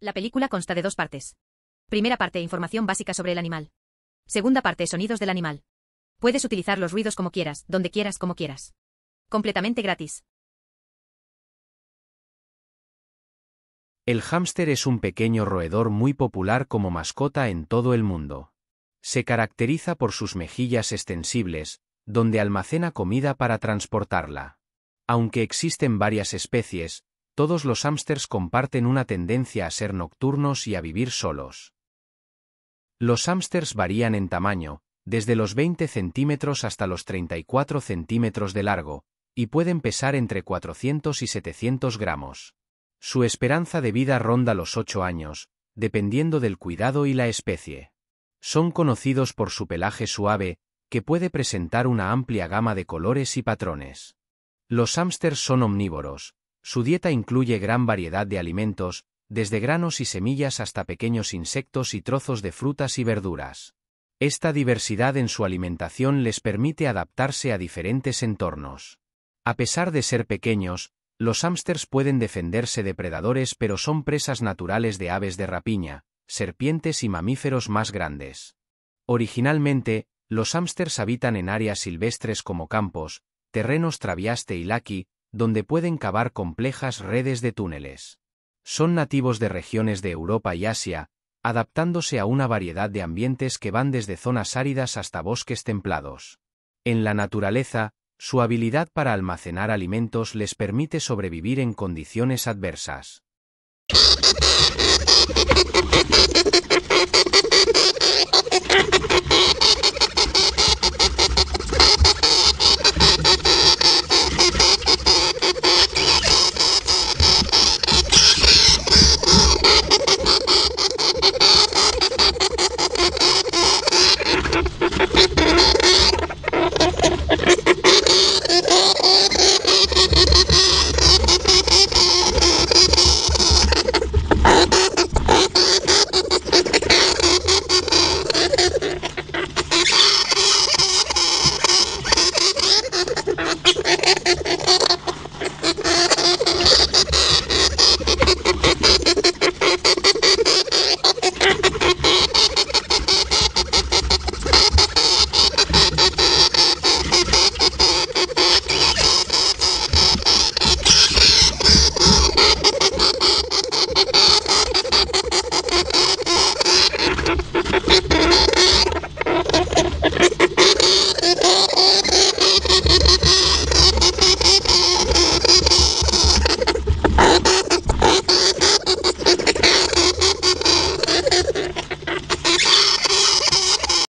La película consta de dos partes. Primera parte, información básica sobre el animal. Segunda parte, sonidos del animal. Puedes utilizar los ruidos como quieras, donde quieras, como quieras. Completamente gratis. El hámster es un pequeño roedor muy popular como mascota en todo el mundo. Se caracteriza por sus mejillas extensibles, donde almacena comida para transportarla. Aunque existen varias especies, todos los hámsters comparten una tendencia a ser nocturnos y a vivir solos. Los hámsters varían en tamaño, desde los 20 centímetros hasta los 34 centímetros de largo, y pueden pesar entre 400 y 700 gramos. Su esperanza de vida ronda los 8 años, dependiendo del cuidado y la especie. Son conocidos por su pelaje suave, que puede presentar una amplia gama de colores y patrones. Los hámsters son omnívoros, su dieta incluye gran variedad de alimentos, desde granos y semillas hasta pequeños insectos y trozos de frutas y verduras. Esta diversidad en su alimentación les permite adaptarse a diferentes entornos. A pesar de ser pequeños, los hámsters pueden defenderse de predadores pero son presas naturales de aves de rapiña, serpientes y mamíferos más grandes. Originalmente, los hámsters habitan en áreas silvestres como campos, terrenos traviaste y laki, donde pueden cavar complejas redes de túneles. Son nativos de regiones de Europa y Asia, adaptándose a una variedad de ambientes que van desde zonas áridas hasta bosques templados. En la naturaleza, su habilidad para almacenar alimentos les permite sobrevivir en condiciones adversas. Thank you.